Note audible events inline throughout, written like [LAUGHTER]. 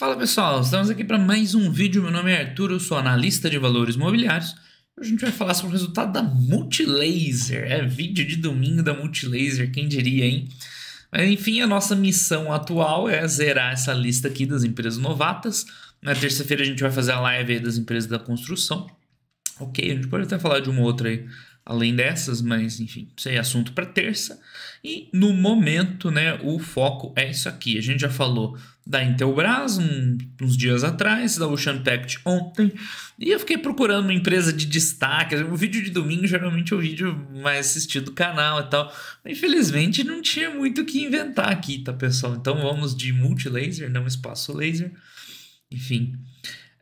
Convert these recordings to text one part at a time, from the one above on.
Fala pessoal, estamos aqui para mais um vídeo. Meu nome é Arthur, eu sou analista de valores imobiliários. Hoje a gente vai falar sobre o resultado da Multilaser. É vídeo de domingo da Multilaser, quem diria, hein? Mas enfim, a nossa missão atual é zerar essa lista aqui das empresas novatas. Na terça-feira a gente vai fazer a live das empresas da construção. Ok, a gente pode até falar de uma outra aí além dessas, mas enfim, isso é assunto para terça. E no momento, né, o foco é isso aqui. A gente já falou da Intelbras um, uns dias atrás, da Ocean Pact ontem, e eu fiquei procurando uma empresa de destaque. O vídeo de domingo geralmente é o vídeo mais assistido do canal e tal. Infelizmente não tinha muito o que inventar aqui, tá, pessoal? Então vamos de multilaser, não espaço laser. Enfim.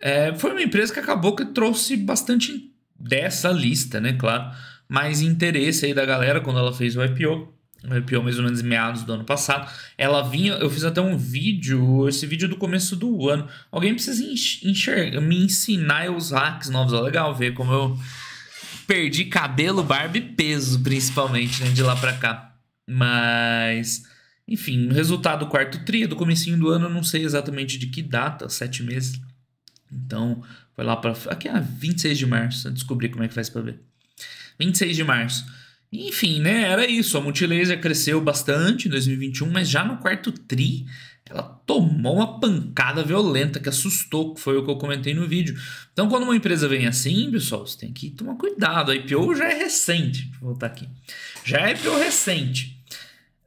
É, foi uma empresa que acabou que trouxe bastante dessa lista, né? Claro mais interesse aí da galera quando ela fez o IPO. O IPO mais ou menos meados do ano passado. Ela vinha, eu fiz até um vídeo, esse vídeo é do começo do ano. Alguém precisa enxergar, me ensinar os hacks novos. Ó, legal ver como eu perdi cabelo, barba e peso, principalmente, né, de lá para cá. Mas, enfim, resultado do quarto tri, é do comecinho do ano, eu não sei exatamente de que data, sete meses. Então, foi lá para aqui é 26 de março, descobri como é que faz para ver. 26 de março. Enfim, né? Era isso. A Multilaser cresceu bastante em 2021, mas já no quarto TRI ela tomou uma pancada violenta que assustou, que foi o que eu comentei no vídeo. Então, quando uma empresa vem assim, pessoal, você tem que tomar cuidado. A IPO já é recente. Deixa eu voltar aqui. Já é IPO recente.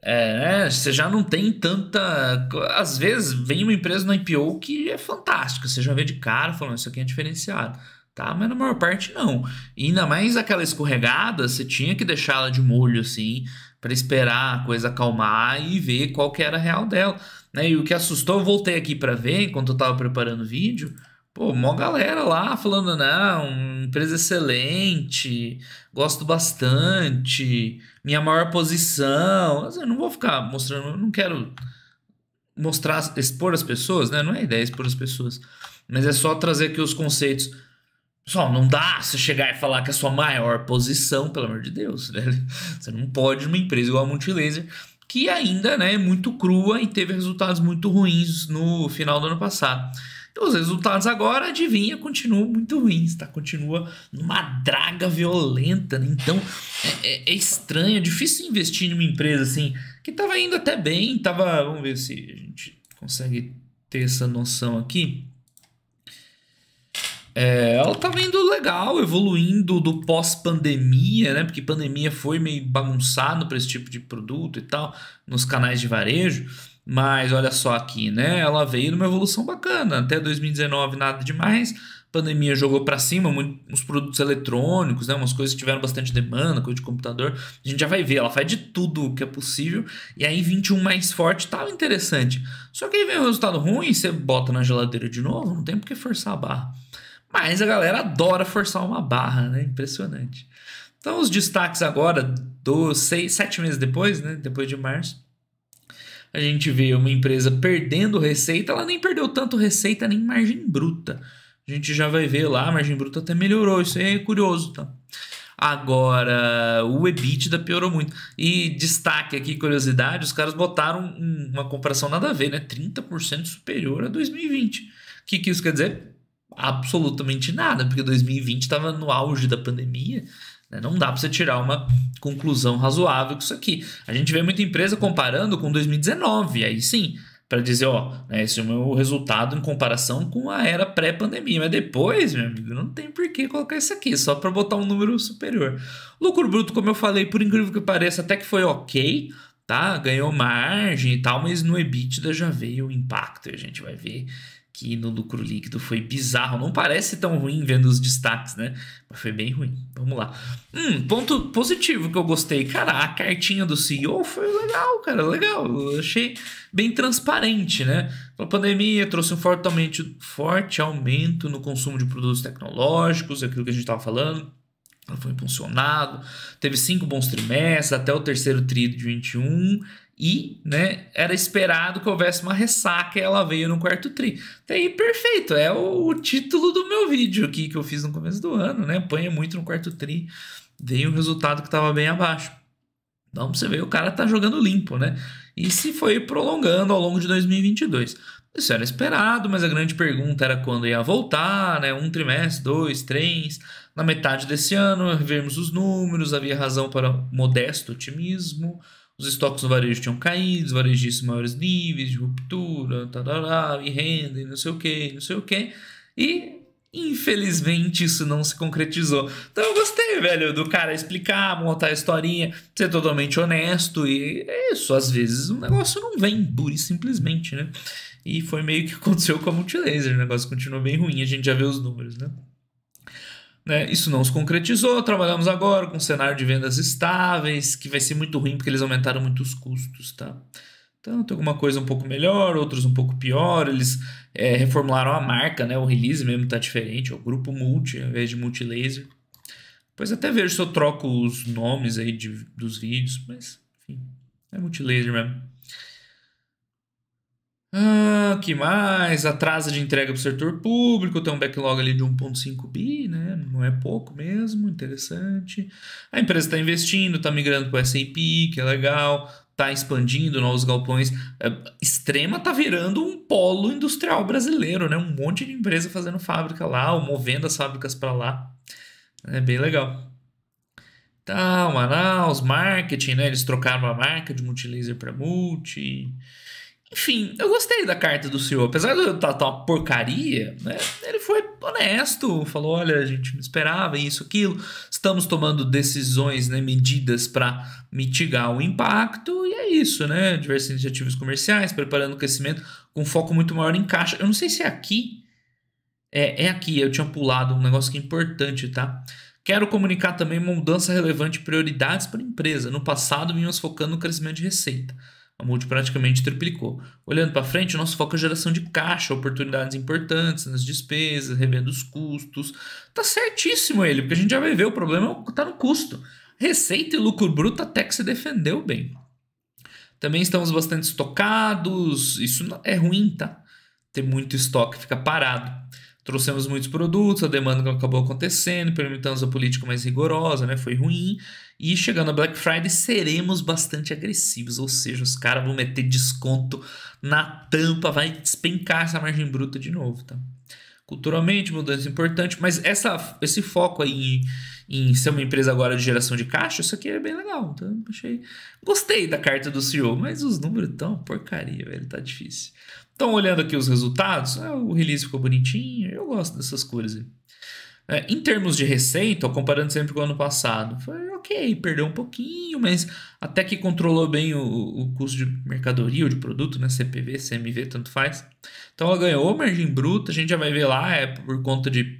É, você já não tem tanta. Às vezes vem uma empresa na IPO que é fantástica. Você já vê de cara falando, isso aqui é diferenciado tá? Mas na maior parte não. E ainda mais aquela escorregada, você tinha que deixá-la de molho assim, para esperar a coisa acalmar e ver qual que era a real dela, né? E o que assustou, eu voltei aqui para ver enquanto eu tava preparando o vídeo. Pô, mó galera lá falando, não, empresa excelente, gosto bastante, minha maior posição. Eu não vou ficar mostrando, não quero mostrar, expor as pessoas, né? Não é ideia expor as pessoas, mas é só trazer aqui os conceitos Pessoal, não dá você chegar e falar que a sua maior posição, pelo amor de Deus, velho. [LAUGHS] Né? Você não pode numa empresa igual a Multilaser, que ainda né, é muito crua e teve resultados muito ruins no final do ano passado. E então, os resultados agora, adivinha, continuam muito ruins, tá? Continua numa draga violenta, né? Então é, é, é, estranho, é difícil investir numa empresa assim, que tava indo até bem, tava. Vamos ver se a gente consegue ter essa noção aqui. É, ela tá vindo legal, evoluindo do pós-pandemia, né? Porque pandemia foi meio bagunçado para esse tipo de produto e tal, nos canais de varejo. Mas olha só aqui, né? Ela veio numa evolução bacana. Até 2019 nada demais. Pandemia jogou para cima muito, uns produtos eletrônicos, né? Umas coisas que tiveram bastante demanda, coisa de computador. A gente já vai ver, ela faz de tudo o que é possível. E aí 21 mais forte tava interessante. Só que aí vem o um resultado ruim, você bota na geladeira de novo, não tem por que forçar a barra. Mas a galera adora forçar uma barra, né? Impressionante. Então, os destaques agora, do seis, sete meses depois, né? Depois de março, a gente vê uma empresa perdendo receita. Ela nem perdeu tanto receita, nem margem bruta. A gente já vai ver lá, a margem bruta até melhorou. Isso aí é curioso, tá? Agora, o EBITDA piorou muito. E destaque aqui, curiosidade, os caras botaram uma comparação nada a ver, né? 30% superior a 2020. O que, que isso quer dizer? absolutamente nada, porque 2020 estava no auge da pandemia. Né? Não dá para você tirar uma conclusão razoável com isso aqui. A gente vê muita empresa comparando com 2019, aí sim, para dizer, ó, né, esse é o meu resultado em comparação com a era pré-pandemia. Mas depois, meu amigo, não tem por que colocar isso aqui, só para botar um número superior. Lucro bruto, como eu falei, por incrível que pareça, até que foi ok, tá? Ganhou margem e tal, mas no EBITDA já veio o impacto. A gente vai ver que no lucro líquido foi bizarro. Não parece tão ruim vendo os destaques, né? Mas foi bem ruim. Vamos lá. Hum, ponto positivo que eu gostei. Cara, a cartinha do CEO foi legal, cara. Legal. Eu achei bem transparente, né? A pandemia trouxe um fortemente, forte aumento no consumo de produtos tecnológicos, é aquilo que a gente estava falando. Ela foi impulsionado, teve cinco bons trimestres até o terceiro trimestre de 21 e né, era esperado que houvesse uma ressaca e ela veio no quarto tri. Até então, aí, perfeito, é o, o, título do meu vídeo aqui que eu fiz no começo do ano, né? Apanha muito no quarto tri, veio um resultado que estava bem abaixo. Então você vê, o cara tá jogando limpo, né? E se foi prolongando ao longo de 2022. Isso era esperado, mas a grande pergunta era quando ia voltar, né? Um trimestre, dois, três. Na metade desse ano, vemos os números, havia razão para modesto otimismo os estoques no varejo tinham caído, os varejistas maiores níveis de ruptura, tarará, e renda, e não sei o que, não sei o que. E infelizmente isso não se concretizou. Então eu gostei, velho, do cara explicar, montar a historinha, ser totalmente honesto e é isso. Às vezes o negócio não vem pura e simplesmente, né? E foi meio que [LAUGHS] aconteceu com a Multilaser, o negócio continuou bem ruim, a gente já vê os números, né? Né? Isso não se concretizou, trabalhamos agora com um cenário de vendas estáveis, que vai ser muito ruim porque eles aumentaram muito os custos. Tá? Então, tem alguma coisa um pouco melhor, outros um pouco pior. Eles é, reformularam a marca, né? o release mesmo está diferente, é o grupo multi ao invés de multilaser. Depois até vejo se eu troco os nomes aí de, dos vídeos, mas enfim, é multilaser mesmo. Ah, que mais? Atrasa de entrega para o setor público, tem um backlog ali de 1,5 bi, né? Não é pouco mesmo, interessante. A empresa está investindo, está migrando para o SAP, que é legal, está expandindo novos galpões. É, extrema está virando um polo industrial brasileiro, né? Um monte de empresa fazendo fábrica lá, ou movendo as fábricas para lá. É bem legal. Tá, Manaus, marketing, né? Eles trocaram a marca de multilaser para multi. Enfim, eu gostei da carta do senhor. Apesar de eu estar tá, tá uma porcaria, né? Ele foi honesto, falou: olha, a gente não esperava isso, aquilo. Estamos tomando decisões, né, medidas para mitigar o impacto, e é isso, né? Diversas iniciativas comerciais, preparando o crescimento com foco muito maior em caixa. Eu não sei se é aqui. É, é aqui, eu tinha pulado um negócio que é importante, tá? Quero comunicar também uma mudança relevante prioridades para a empresa. No passado, vínhamos focando no crescimento de receita. A multi praticamente triplicou. Olhando para frente, o nosso foco é geração de caixa, oportunidades importantes nas despesas, revendo os custos. Tá certíssimo ele, porque a gente já vai ver o problema está é no custo. Receita e lucro bruto até que se defendeu bem. Também estamos bastante estocados. Isso é ruim, tá? Ter muito estoque, fica parado. Trouxemos muitos produtos, a demanda acabou acontecendo, permitamos a política mais rigorosa, né? Foi ruim. E chegando a Black Friday, seremos bastante agressivos, ou seja, os caras vão meter desconto na tampa, vai despencar essa margem bruta de novo, tá? Culturalmente, mudança importante, mas essa, esse foco aí em, em ser uma empresa agora de geração de caixa, isso aqui é bem legal. Então, achei. Gostei da carta do CEO, mas os números estão porcaria, velho, tá difícil. Então, olhando aqui os resultados, ah, o release ficou bonitinho, eu gosto dessas cores aí. É, em termos de receita, comparando sempre com o ano passado, foi ok, perdeu um pouquinho, mas até que controlou bem o, o custo de mercadoria ou de produto, né? CPV, CMV, tanto faz. Então ela ganhou margem bruta, a gente já vai ver lá, é por conta de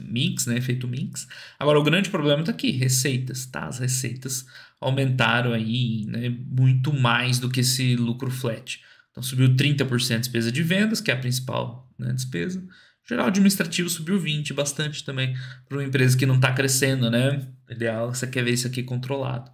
mix, né? Efeito mix. Agora o grande problema está aqui, receitas, tá? As receitas aumentaram aí né? muito mais do que esse lucro flat. Então subiu 30% despesa de vendas, que é a principal né? despesa Geral administrativo subiu 20, bastante também, para uma empresa que não está crescendo, né? Ideal, é você quer ver isso aqui controlado.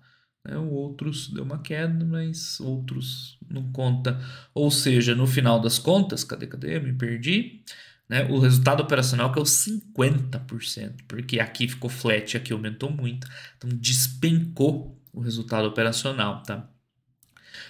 É, o outros deu uma queda, mas outros não conta. Ou seja, no final das contas, cadê, cadê? Eu me perdi. Né? O resultado operacional que é o 50%, porque aqui ficou flat, aqui aumentou muito, então despencou o resultado operacional, tá?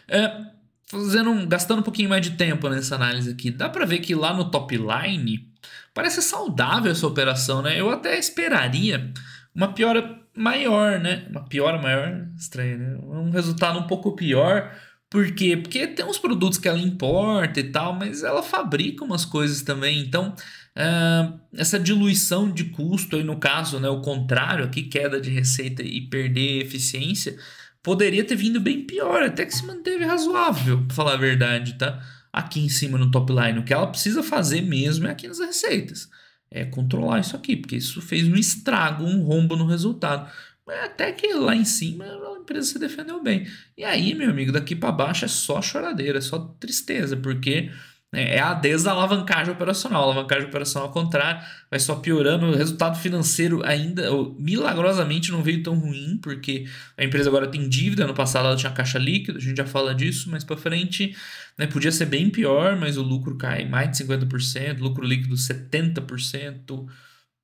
É, fazendo gastando um pouquinho mais de tempo nessa análise aqui, dá para ver que lá no top line Parece saudável essa operação, né? Eu até esperaria uma piora maior, né? Uma piora maior, estranho, né? Um resultado um pouco pior. Por quê? Porque tem uns produtos que ela importa e tal, mas ela fabrica umas coisas também. Então, uh, essa diluição de custo, aí no caso, né, o contrário aqui, queda de receita e perder eficiência, poderia ter vindo bem pior, até que se manteve razoável, para falar a verdade, tá? aqui em cima no top line. O que ela precisa fazer mesmo é aqui nas receitas. É controlar isso aqui, porque isso fez um estrago, um rombo no resultado. Mas até que lá em cima a empresa se defendeu bem. E aí, meu amigo, daqui para baixo é só choradeira, é só tristeza, porque é, é a desalavancagem operacional. A alavancagem operacional ao contrário, vai só piorando. O resultado financeiro ainda, milagrosamente, não veio tão ruim, porque a empresa agora tem dívida. No passado ela tinha caixa líquida, a gente já fala disso mais para frente. Né? Podia ser bem pior, mas o lucro cai mais de 50%, lucro líquido 70%,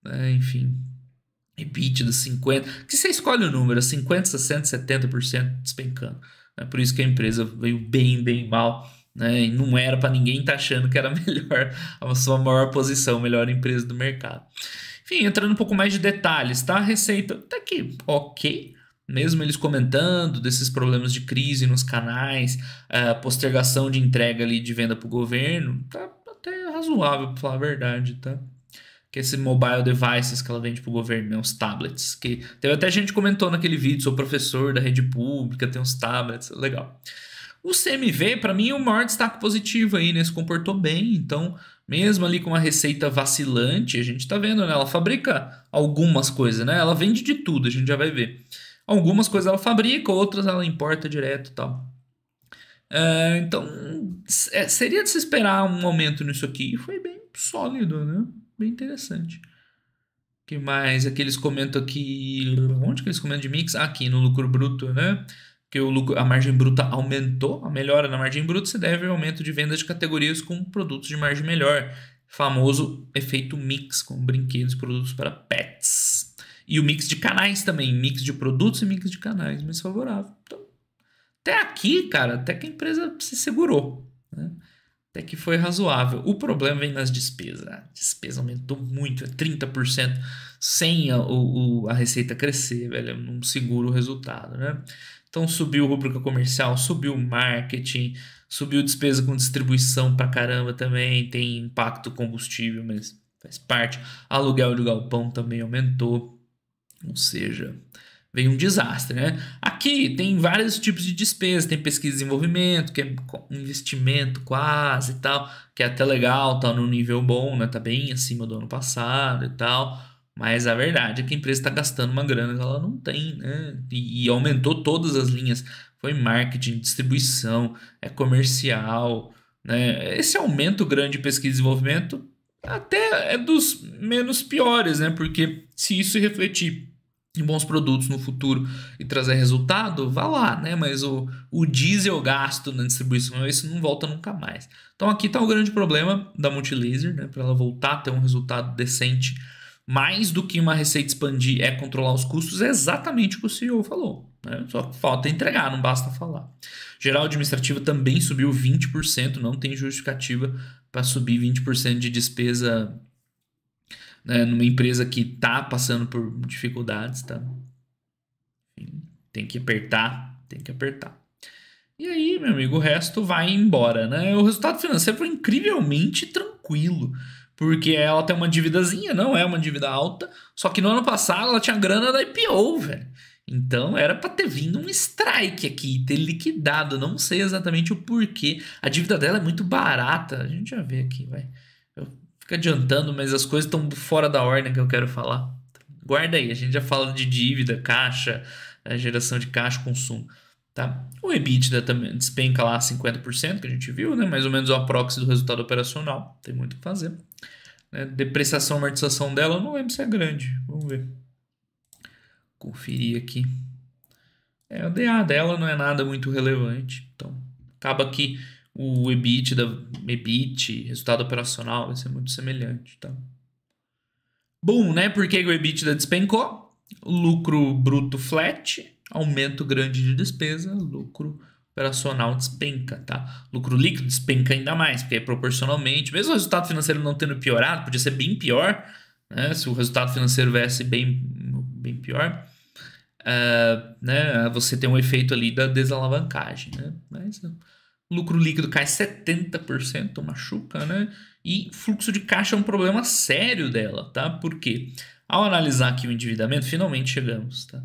né? enfim. EBITDA 50%. Que você escolhe o número, 50%, 60%, 70% despencando. É por isso que a empresa veio bem, bem mal né? E não era para ninguém estar tá achando que era [LAUGHS] melhor, a sua maior posição, melhor empresa do mercado. Enfim, entrando um pouco mais de detalhes, tá? A receita tá aqui, ok. Mesmo eles comentando desses problemas de crise nos canais, a é, postergação de entrega ali de venda para o governo, tá até razoável, para falar a verdade, tá? que esse mobile devices que ela vende pro governo, né? Os tablets. Que teve até gente comentou naquele vídeo, sou professor da rede pública, tem uns tablets, legal. O CMV, para mim, é o maior destaque positivo aí, né? Se comportou bem, então, mesmo ali com uma receita vacilante, a gente está vendo, né? Ela fabrica algumas coisas, né? Ela vende de tudo, a gente já vai ver. Algumas coisas ela fabrica, outras ela importa direto e tal. Uh, então, é, seria de se esperar um aumento nisso aqui. E foi bem sólido, né? Bem interessante. que mais? aqueles comentos comentam aqui. Onde que eles comentam de mix? aqui no lucro bruto, né? porque o, a margem bruta aumentou, a melhora na margem bruta se deve ao aumento de vendas de categorias com produtos de margem melhor, famoso efeito mix com brinquedos e produtos para pets. E o mix de canais também, mix de produtos e mix de canais mais favorável. Então, até aqui, cara, até que a empresa se segurou, né? até que foi razoável. O problema vem nas despesas. A despesa aumentou muito, é 30%, sem a, o, a receita crescer, velho, não segura o resultado, né? Então subiu rubrica comercial, subiu marketing, subiu despesa com distribuição pra caramba também, tem impacto combustível, mas faz parte. Aluguel de galpão também aumentou. Ou seja, veio um desastre, né? Aqui tem vários tipos de despesa, tem pesquisa e desenvolvimento, que é investimento quase e tal, que é até legal, tá no nível bom, né? Tá bem acima do ano passado e tal mas a verdade é que a empresa está gastando uma grana que ela não tem, né? E, e aumentou todas as linhas. Foi marketing, distribuição, é comercial, né? Esse aumento grande de pesquisa e desenvolvimento até é dos menos piores, né? Porque se isso refletir em bons produtos no futuro e trazer resultado, vá lá, né? Mas o, o diesel gasto na distribuição, isso não volta nunca mais. Então aqui está o grande problema da Multilaser, né? Para ela voltar a ter um resultado decente mais do que uma receita expandir é controlar os custos, é exatamente o que o CEO falou. Né? Só falta entregar, não basta falar. Geral administrativa também subiu 20%, não tem justificativa para subir 20% de despesa né, numa empresa que está passando por dificuldades, tá? Tem que apertar, tem que apertar. E aí, meu amigo, o resto vai embora, né? O resultado financeiro foi incrivelmente tranquilo. Porque ela tem uma dívidazinha, não é uma dívida alta. Só que no ano passado ela tinha grana da IPO, velho. Então era para ter vindo um strike aqui, ter liquidado. Não sei exatamente o porquê. A dívida dela é muito barata. A gente já vê aqui, vai. Eu fico adiantando, mas as coisas estão fora da ordem que eu quero falar. Guarda aí, a gente já fala de dívida, caixa, né, geração de caixa, consumo. Tá? O EBITDA também despenca lá 50%, que a gente viu, né? mais ou menos o aproxy do resultado operacional. Tem muito o que fazer. Né? Depreciação, amortização dela, não lembro se é grande. Vamos ver. Conferir aqui. É, o DA dela não é nada muito relevante. Então, acaba que o EBITDA, EBIT, resultado operacional, vai ser muito semelhante. Tá? Bom, né? Por que o EBITDA despencou? Lucro bruto flat Aumento grande de despesa, lucro operacional despenca, tá? Lucro líquido despenca ainda mais, porque aí proporcionalmente, mesmo o resultado financeiro não tendo piorado, podia ser bem pior, né? Se o resultado financeiro viesse bem, bem pior, uh, né? Você tem um efeito ali da desalavancagem, né? Mas lucro líquido cai 70%, machuca, né? E fluxo de caixa é um problema sério dela, tá? Porque ao analisar aqui o endividamento, finalmente chegamos, tá?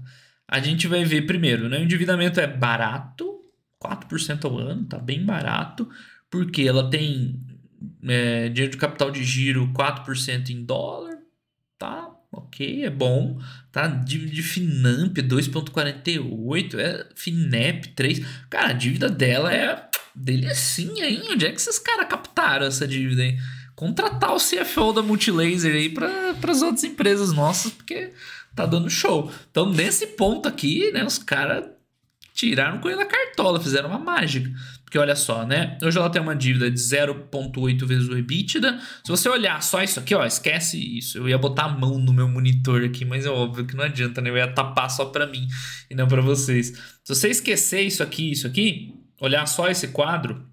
a gente vai ver primeiro, né? O endividamento é barato, 4% ao ano, tá bem barato, porque ela tem é, dinheiro de capital de giro 4% em dólar, tá? Ok, é bom, tá? Dívida de Finamp 2,48, é Finep 3. Cara, a dívida dela é delicinha, hein? Onde é que esses caras captaram essa dívida, hein? Contratar o CFO da Multilaser aí para as outras empresas nossas, porque tá dando show. Então, nesse ponto aqui, né, os caras tiraram o coelho da cartola, fizeram uma mágica. Porque olha só, né? Hoje ela tem uma dívida de 0,8 vezes o EBITDA. Se você olhar só isso aqui, ó, esquece isso. Eu ia botar a mão no meu monitor aqui, mas é óbvio que não adianta, né? Eu ia tapar só para mim e não para vocês. Se você esquecer isso aqui, isso aqui, olhar só esse quadro,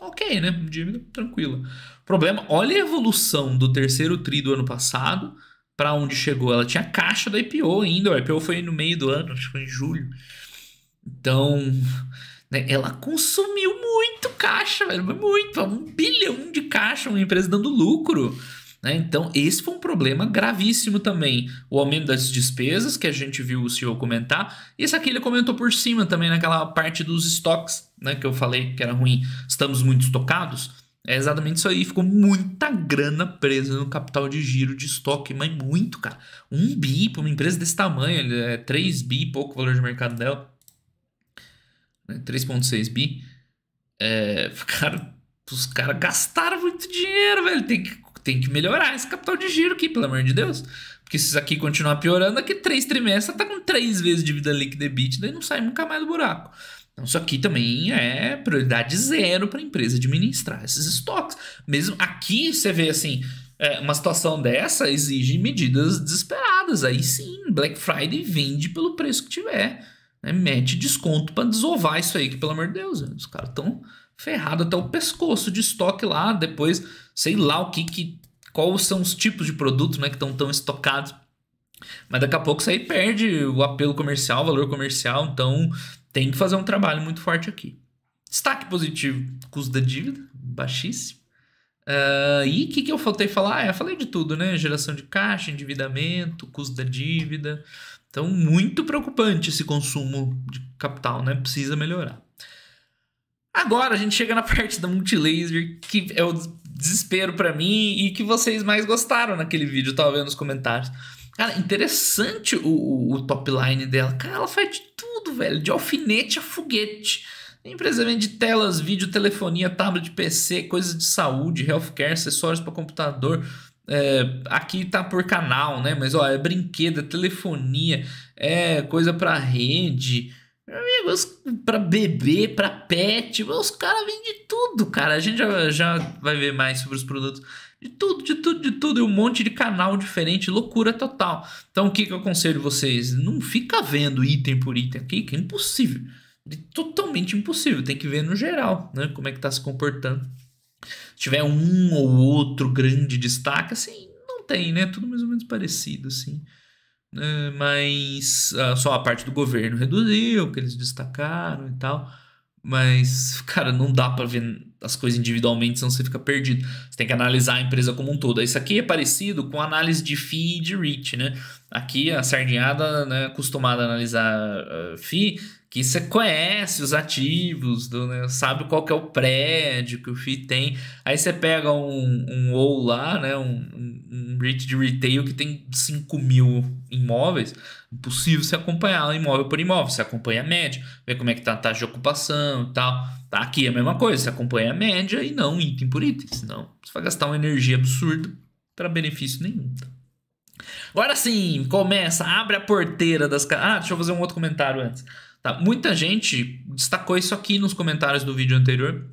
ok, né? Dívida tranquila. Problema, olha a evolução do terceiro tri do ano passado para onde chegou. Ela tinha caixa da IPO ainda, o IPO foi no meio do ano, acho que foi em julho. Então, né, ela consumiu muito caixa, velho, muito, um bilhão de caixa, uma empresa dando lucro. Né? Então, esse foi um problema gravíssimo também. O aumento das despesas, que a gente viu o CEO comentar. Esse aqui ele comentou por cima também naquela parte dos estoques, né? Que eu falei que era ruim. Estamos muito estocados. É exatamente isso aí. Ficou muita grana presa no capital de giro de estoque, mas muito, cara. Um bi para uma empresa desse tamanho, é 3 bi, pouco valor de mercado dela. 3,6 né, bi. É, [LAUGHS] cara, os caras gastaram muito dinheiro, velho. Tem que, tem que melhorar esse capital de giro aqui, pelo amor de Deus. Porque se isso aqui continuar piorando, aqui três trimestres tá com três vezes dívida líquida e bit, daí não sai nunca mais do buraco. Então isso aqui também é prioridade zero para a empresa administrar esses estoques. Mesmo aqui você vê assim, é, uma situação dessa exige medidas desesperadas. Aí sim, Black Friday vende pelo preço que tiver. Né? Mete desconto para desovar isso aí, que pelo amor de Deus, os caras estão ferrados até o pescoço de estoque lá. Depois, sei lá o que, que quais são os tipos de produtos né, que estão tão estocados. Mas daqui a pouco isso aí perde o apelo comercial, o valor comercial, então tem que fazer um trabalho muito forte aqui. Destaque positivo, custo da dívida, baixíssimo. Uh, e o que, que eu faltei falar? Ah, eu falei de tudo, né? Geração de caixa, endividamento, custo da dívida. Então, muito preocupante esse consumo de capital, né? Precisa melhorar. Agora a gente chega na [LAUGHS] parte da multilaser, que é o desespero para mim e que vocês mais gostaram naquele vídeo, tava vendo nos comentários. Cara, interessante o, o, o top line dela. Cara, ela faz de tudo tudo, velho. De alfinete a foguete. A empresa vende telas, vídeo, telefonia, tablet, PC, coisas de saúde, healthcare, acessórios para computador. É, aqui tá por canal, né? Mas ó, é brinquedo, é telefonia, é coisa para rede, para bebê, para pet. Os caras vendem tudo, cara. A gente já, já vai ver mais sobre os produtos. De tudo, de tudo, de tudo. E um monte de canal diferente, loucura total. Então o que, que eu aconselho vocês? Não fica vendo item por item aqui, que é impossível. É totalmente impossível. Tem que ver no geral, né? Como é que tá se comportando. Se tiver um ou outro grande destaque, assim, não tem, né? Tudo mais ou menos parecido, assim. É, mas ah, só a parte do governo reduziu, que eles destacaram e tal. Mas, [LAUGHS] cara, não dá para ver as coisas individualmente, senão você fica perdido. Você tem que analisar a empresa como um todo. Isso aqui é parecido com análise de FII e de reach, né? Aqui a sardinhada, né, acostumada a analisar uh, eh, FII, que você conhece os ativos, do, né, sabe qual que é o prédio que o FII tem. Aí você pega um, um OU lá, né, um, um, REIT de retail que tem 5 mil imóveis, impossível se acompanhar imóvel por imóvel. Você acompanha a média, vê como é que tá a taxa de ocupação e tal. Tá aqui é a mesma coisa, você acompanha a média e não item por item, senão você vai gastar uma energia absurda para benefício nenhum. Tá? Agora sim, começa, abre a porteira das... Ah, deixa eu fazer um outro comentário antes. Tá? Muita gente destacou isso aqui nos comentários do vídeo anterior,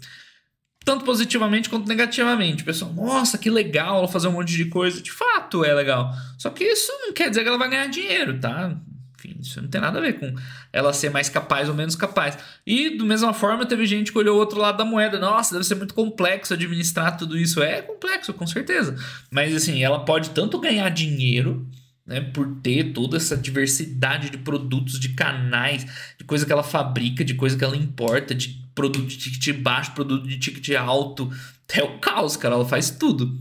tanto positivamente quanto negativamente. pessoal, nossa, que legal ela fazer um monte de coisa. De fato é legal. Só que isso não quer dizer que ela vai ganhar dinheiro, tá? Enfim, isso não tem nada a ver com ela ser mais capaz ou menos capaz. E, da mesma forma, teve gente que olhou o outro lado da moeda. Nossa, deve ser muito complexo administrar tudo isso. É complexo, com certeza. Mas, assim, ela pode tanto ganhar dinheiro né, por ter toda essa diversidade de produtos, de canais, de coisa que ela fabrica, de coisa que ela importa, de produto de ticket baixo, produto de ticket alto. [LAUGHS] É o caos, cara, ela faz tudo.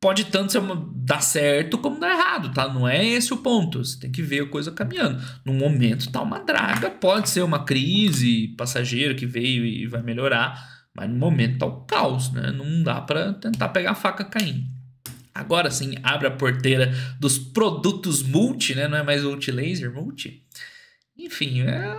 Pode tanto ser uma, dar certo como dar errado, tá? Não é esse o ponto. Você tem que ver a coisa caminhando. No momento tá uma draga, pode ser uma crise passageira que veio e vai melhorar, mas no momento tá o caos, né? Não dá para tentar pegar a faca caindo. Agora sim, abre a porteira dos produtos multi, né? Não é mais multi laser, multi. Enfim, é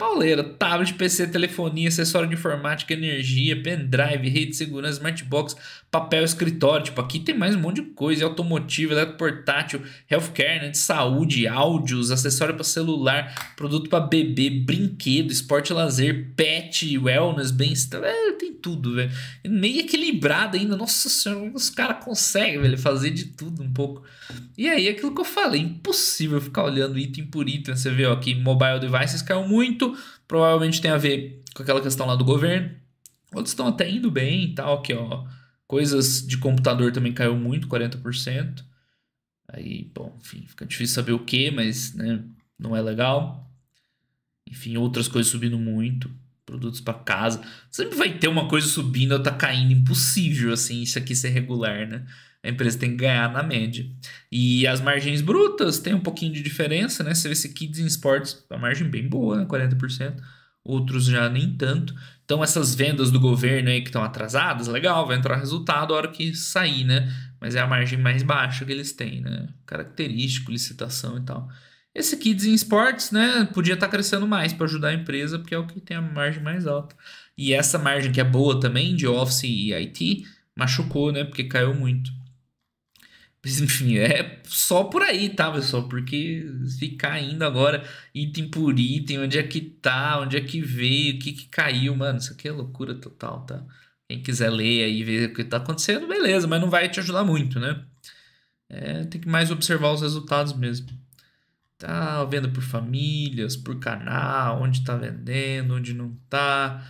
Pauleira, tablet, PC, telefonia, acessório de informática, energia, pendrive, rede de segurança, smartbox, papel, escritório. Tipo, aqui tem mais um monte de coisa: automotiva, eletroportátil, healthcare, né, de saúde, áudios, acessório para celular, produto para bebê, brinquedo, esporte lazer, pet, wellness, bem-estar. É, tem tudo, velho. Meio equilibrado ainda. Nossa senhora, os caras conseguem, velho, fazer de tudo um pouco. E aí, aquilo que eu falei: impossível ficar olhando item por item. Você vê, ó, aqui, mobile devices caiu muito provavelmente tem a ver com aquela questão lá do governo. Outros estão até indo bem e tal, aqui ó. Coisas de computador também caiu muito, 40%. Aí, bom, enfim, fica difícil saber o que, mas né, não é legal. Enfim, outras coisas subindo muito. Produtos para casa. Sempre vai ter uma coisa subindo, outra caindo. Impossível, assim, isso aqui ser regular, né? A empresa tem que ganhar na média. E as margens brutas têm um pouquinho de diferença, né? Você vê esse Kids em Sports, uma margem bem boa, né? 40%. Outros já nem tanto. Então, essas vendas do governo aí que estão atrasadas, legal, vai entrar resultado a hora que sair, né? Mas é a margem mais baixa que eles têm, né? Característico, licitação e tal. Esse Kids em Sports, né, podia estar tá crescendo mais para ajudar a empresa, porque é o que tem a margem mais alta. E essa margem que é boa também de Office e IT machucou, né, porque caiu muito. Enfim, é só por aí, tá, pessoal? Porque ficar indo agora item por item, onde é que tá, onde é que veio, o que que caiu, mano, isso aqui é loucura total, tá? Quem quiser ler aí, ver o que tá acontecendo, beleza, mas não vai te ajudar muito, né? É, tem que mais observar os resultados mesmo. Tá vendo por famílias, por canal, onde tá vendendo, onde não tá.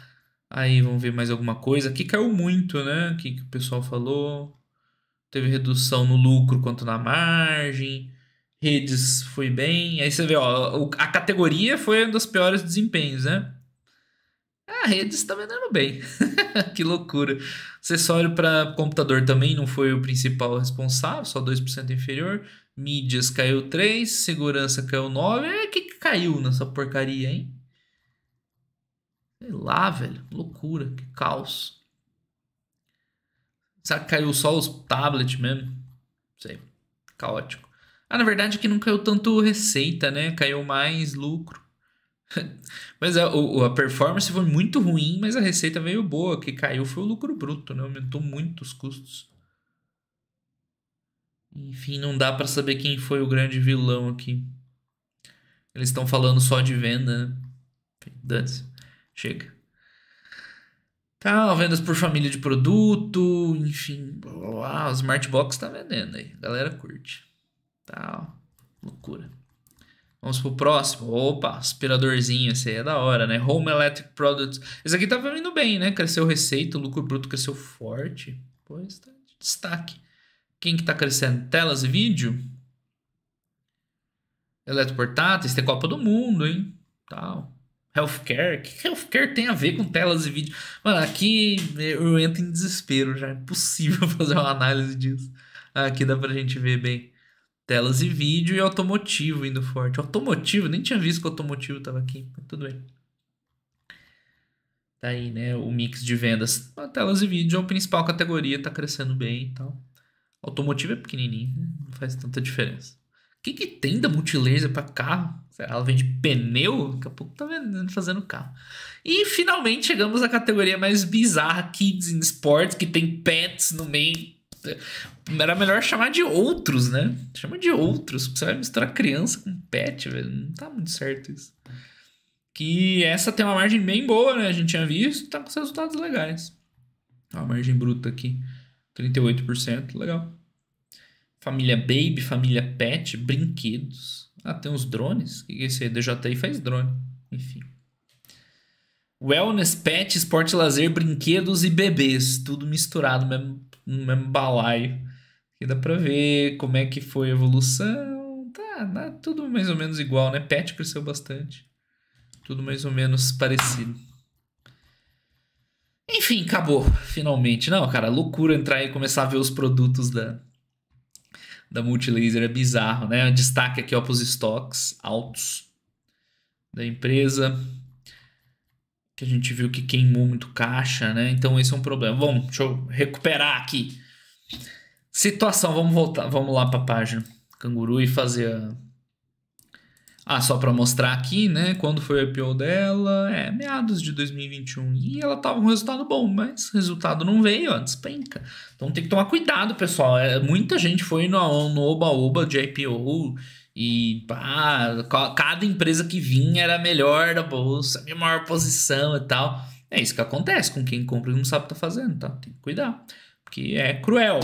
Aí vamos ver mais alguma coisa. Aqui caiu muito, né? O que, que o pessoal falou teve redução no lucro quanto na margem. Redes foi bem. Aí você vê, ó, a categoria foi um dos piores desempenhos, né? A redes está tá vendendo bem. [LAUGHS] que loucura. Acessório para computador também não foi o principal responsável, só 2% inferior. Mídias caiu 3, segurança caiu 9. É que que caiu nessa porcaria, hein? Sei lá, velho. Loucura, que caos. Será que caiu só os tablets mesmo? Não sei. Caótico. Ah, na verdade é que não caiu tanto receita, né? Caiu mais lucro. [LAUGHS] mas a, é, a performance foi muito ruim, mas a receita veio boa. O que caiu foi o lucro bruto, né? Aumentou muito os custos. Enfim, não dá para saber quem foi o grande vilão aqui. Eles estão falando só de venda, né? Dance. Chega. Tal, vendas por família de produto, enfim, blá, ah, O Smartbox tá vendendo aí. A galera curte. Tal. Loucura. Vamos pro próximo. Opa, aspiradorzinho, esse aí é da hora, né? Home Electric Products. Esse aqui tava indo bem, né? Cresceu receita, o lucro bruto cresceu forte. pois tá de destaque. Quem que tá crescendo? Telas e vídeo? Eletroportáteis, tem Copa do Mundo, hein? Tal. Healthcare? O que healthcare tem a ver com telas e vídeo? Mano, aqui eu entro em desespero já. É impossível [LAUGHS] fazer uma análise disso. Aqui dá pra gente ver bem. Telas e vídeo e automotivo indo forte. Automotivo, nem tinha visto que automotivo tava aqui. Tudo bem. Tá aí, né? O mix de vendas. Ah, telas e vídeo é a principal categoria, tá crescendo bem e tal. Automotivo é pequenininho, né? não faz tanta diferença. O que, que tem da multilaser para carro? Ela vende pneu, daqui a pouco tá vendendo, fazendo carro. E finalmente chegamos à categoria mais bizarra, Kids in Sports, que tem pets no meio. Era melhor chamar de outros, né? Chama de outros, porque você vai misturar criança com pet, velho. Não tá muito certo isso. Que essa tem uma margem bem boa, né? A gente tinha visto, tá com resultados legais. Ó, a margem bruta aqui, 38%, legal. Família Baby, família Pet, brinquedos. Ah, tem uns drones? O que é isso aí? DJI faz drone. Enfim. Wellness, pet, esporte, lazer, brinquedos e bebês. Tudo misturado no mesmo, no mesmo balaio. E dá pra ver como é que foi a evolução. Tá, tá tudo mais ou menos igual, né? Pet cresceu bastante. Tudo mais ou menos parecido. Enfim, acabou, finalmente. Não, cara, loucura entrar e começar a ver os produtos da, da Multilaser é bizarro, né? Destaque aqui ó, para os estoques altos da empresa, que a gente viu que queimou muito caixa, né? Então esse é um problema. Bom, deixa eu recuperar aqui. Situação, vamos voltar, vamos lá para a página Canguru e fazer a ah, só para mostrar aqui, né? Quando foi o IPO dela? É, meados de 2021. E ela tava com um resultado bom, mas resultado não veio, ó, despenca. Então tem que tomar cuidado, pessoal. É, muita gente foi no oba-oba de IPO e pá, cada empresa que vinha era melhor da bolsa, minha maior posição e tal. É isso que acontece com quem compra e não sabe o que tá fazendo, tá? Tem que cuidar, porque é cruel.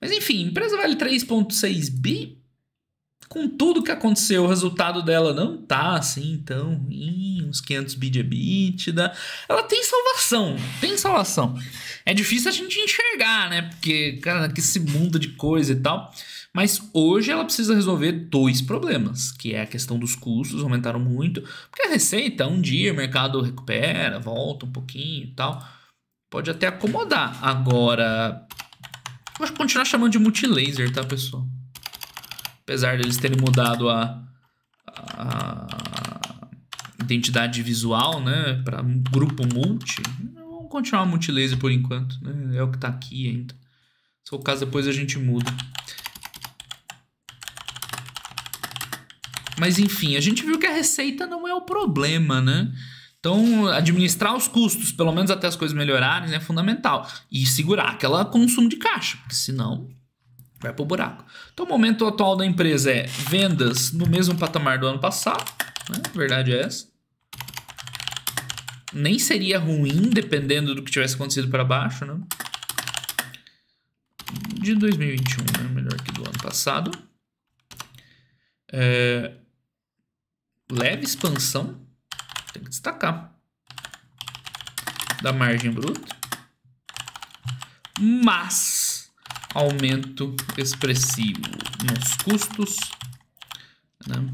Mas enfim, empresa vale 3,6 bi com tudo que aconteceu, o resultado dela não tá assim, tão ruim uns 500 bid EBITDA. Ela tem salvação, tem salvação. É difícil a gente enxergar, né? Porque, cara, que esse mundo de coisa e tal. Mas hoje ela precisa resolver dois problemas, que é a questão dos custos, aumentaram muito, porque a receita, um dia o mercado recupera, volta um pouquinho e tal. Pode até acomodar. Agora, vou continuar chamando de multilaser, tá, pessoal? Apesar deles terem mudado a, a identidade visual, né, para um grupo multi, vamos continuar multilaser por enquanto, né? É o que tá aqui ainda. Se for o caso, depois a gente muda. Mas enfim, a gente viu que a receita não é o problema, né? Então, administrar os custos, pelo menos até as coisas melhorarem, é fundamental. E segurar aquela consumo de caixa, porque senão vai para o buraco. Então, o momento atual da empresa é vendas no mesmo patamar do ano passado, né? A verdade é essa. Nem seria ruim, dependendo do que tivesse acontecido para baixo, né? De 2021, né? melhor que do ano passado. É... Leve expansão, tem que destacar, da margem bruta. Mas aumento expressivo nos custos. Né?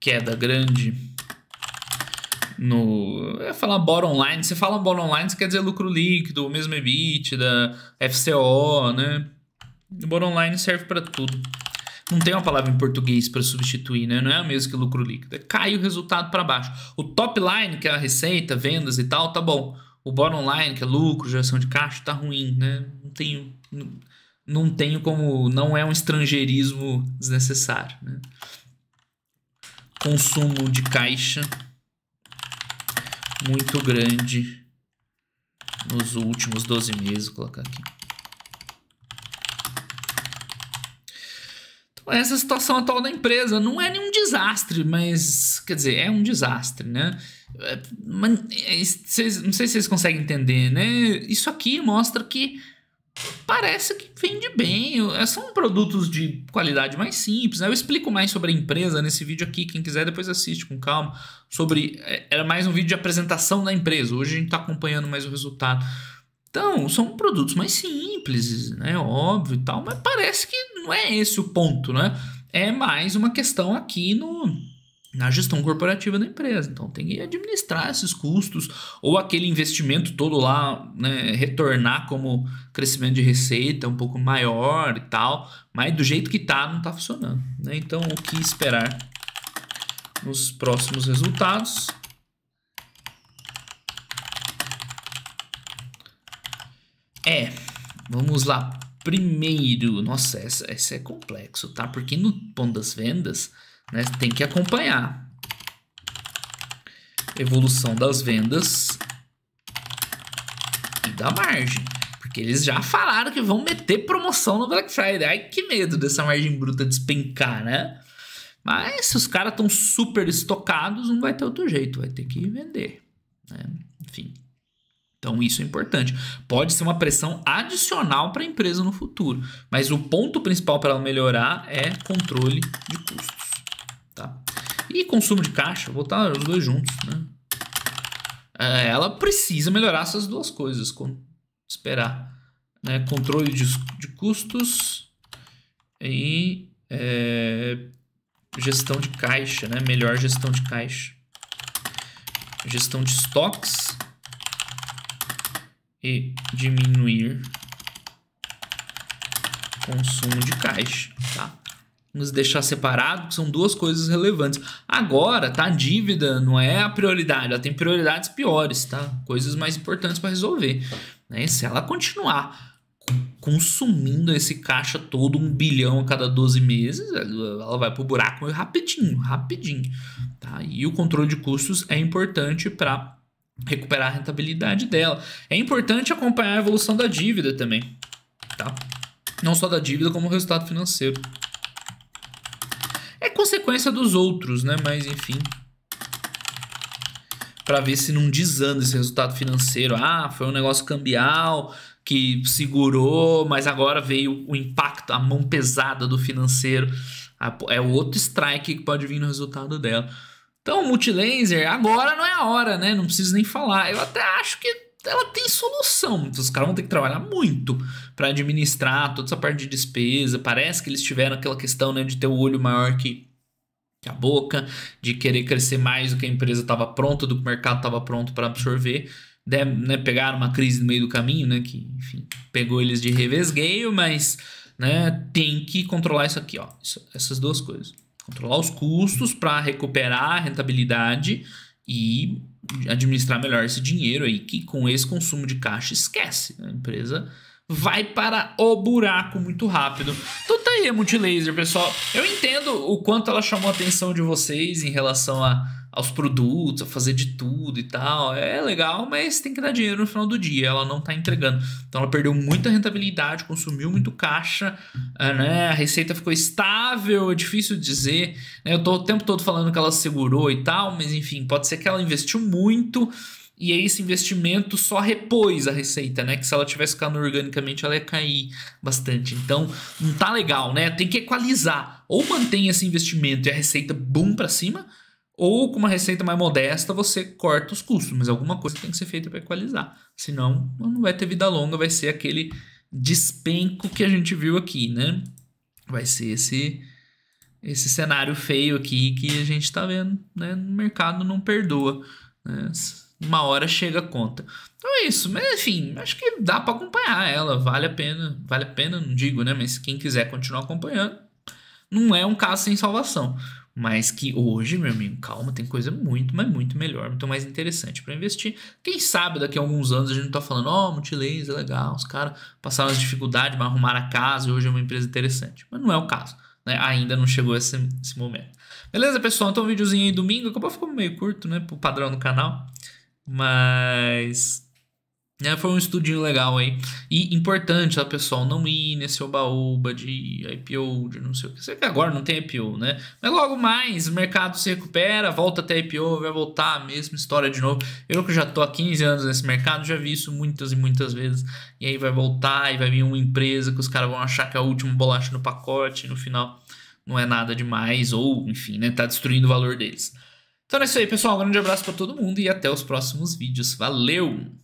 Queda grande no. Eu ia falar bottom online. Você fala bottom line, você quer dizer lucro líquido, o mesmo da FCO, né? O online serve para tudo não tem uma palavra em português para substituir, né? Não é o mesmo que lucro líquido. É, cai o resultado para baixo. O top line, que é a receita, vendas e tal, tá bom. O bottom line, que é lucro, geração de caixa, tá ruim, né? Não tenho, não, não tenho como, não é um estrangeirismo desnecessário, né? Consumo de caixa muito grande nos últimos 12 meses, vou colocar aqui. essa situação atual da empresa. Não é nenhum desastre, mas quer dizer, é um desastre, né? É, mas, é, não sei se vocês conseguem entender, né? Isso aqui mostra que parece que vende bem. É, são produtos de qualidade mais simples. Né? Eu explico mais sobre a empresa nesse vídeo aqui. Quem quiser depois assiste com calma. Sobre era mais um vídeo de apresentação da empresa. Hoje a gente está acompanhando mais o resultado. Então, são produtos mais simples, né? Óbvio e tal, mas parece que não é esse o ponto, né? É mais uma questão aqui no, na gestão corporativa da empresa. Então tem que administrar esses custos ou aquele investimento todo lá, né, retornar como crescimento de receita um pouco maior e tal, mas do jeito que tá não tá funcionando, né? Então o que esperar nos próximos resultados? É, vamos lá. Primeiro, nossa, essa, essa é complexo, tá? Porque no ponto das vendas, né, tem que acompanhar evolução das vendas e da margem. Porque eles já falaram que vão meter promoção no Black Friday. Ai, que medo dessa margem bruta despencar, né? Mas se os caras estão super estocados, não vai ter outro jeito, vai ter que vender. Né? Enfim. Então, isso é importante. Pode ser uma pressão adicional para a empresa no futuro, mas o ponto principal para ela melhorar é controle de custos. Tá? E consumo de caixa, vou botar os dois juntos. Né? É, ela precisa melhorar essas duas coisas. esperar. Né? Controle de, de custos e é, gestão de caixa, né? melhor gestão de caixa. Gestão de estoques e diminuir consumo de caixa, tá? Vamos deixar separado, são duas coisas relevantes. Agora, tá? A dívida não é a prioridade, ela tem prioridades piores, tá? Coisas mais importantes para resolver. Né? Se ela continuar consumindo esse caixa todo, um bilhão a cada 12 meses, ela vai pro buraco rapidinho, rapidinho. Tá? E o controle de custos é importante para recuperar a rentabilidade dela. É importante acompanhar a evolução da dívida também, tá? Não só da dívida, como o resultado financeiro. É consequência dos outros, né? Mas enfim. Para ver se não desanda esse resultado financeiro. Ah, foi um negócio cambial que segurou, mas agora veio o impacto, a mão pesada do financeiro. É o outro strike que pode vir no resultado dela. Então, multilaser, agora não é a hora, né? Não preciso nem falar. Eu até acho que ela tem solução. Os caras vão ter que trabalhar muito para administrar toda essa parte de despesa. Parece que eles tiveram aquela questão né, de ter o olho maior que, que a boca, de querer crescer mais do que a empresa estava pronta, do que o mercado estava pronto para absorver. De, né, né, pegaram uma crise no meio do caminho, né? Que, enfim, pegou eles de revesgueio, mas né, tem que controlar isso aqui, ó. Isso, essas duas coisas. Controlar os custos para recuperar a rentabilidade e administrar melhor esse dinheiro aí, que com esse consumo de caixa esquece. Né? A empresa vai para o buraco muito rápido. Então tá aí a Multilaser, pessoal. Eu entendo o quanto ela chamou a atenção de vocês em relação a aos produtos, a fazer de tudo e tal. É legal, mas tem que dar dinheiro no final do dia. Ela não está entregando. Então ela perdeu muita rentabilidade, consumiu muito caixa, eh, né? A receita ficou estável, é difícil dizer. Né? Eu estou o tempo todo falando que ela segurou e tal, mas enfim, pode ser que ela investiu muito. E aí esse investimento só repôs a receita, né? Que se ela tivesse ficando organicamente, ela ia cair bastante. Então, não tá legal, né? Tem que equalizar. Ou mantém esse investimento e a receita boom para cima, ou com uma receita mais modesta, você corta os custos, mas alguma coisa tem que ser feita para equalizar. Senão, não vai ter vida longa, vai ser aquele despenco que a gente viu aqui, né? Vai ser esse esse cenário feio aqui que a gente está vendo, né? No mercado não perdoa. Né? Uma hora chega a conta. Então é isso, mas enfim, acho que dá para acompanhar ela, vale a pena, vale a pena, não digo, né? Mas quem quiser continuar acompanhando, não é um caso sem salvação. Mas que hoje, meu amigo, calma, tem coisa muito, mas muito melhor, muito mais interessante para investir. Quem sabe daqui a alguns anos a gente não tá falando, ó, oh, é legal, os caras passaram as dificuldades, mas arrumaram a casa e hoje é uma empresa interessante. Mas não é o caso, né? Ainda não chegou esse, esse momento. Beleza, pessoal? Então, um videozinho aí domingo, acabou ficando meio curto, né, pro padrão do canal. Mas é, foi um estudinho legal aí. E importante, tá, pessoal? Não ir nesse oba-oba de IPO, de não sei o que. Sei que agora não tem IPO, né? Mas logo mais, o mercado se recupera, volta até IPO, vai voltar a mesma história de novo. Eu que já tô há 15 anos nesse mercado, já vi isso muitas e muitas vezes. E aí vai voltar e vai vir uma empresa que os caras vão achar que é a última bolacha no pacote e no final não é nada demais, ou enfim, né? Tá destruindo o valor deles. Então é isso aí, pessoal. Um grande abraço para todo mundo e até os próximos vídeos. Valeu!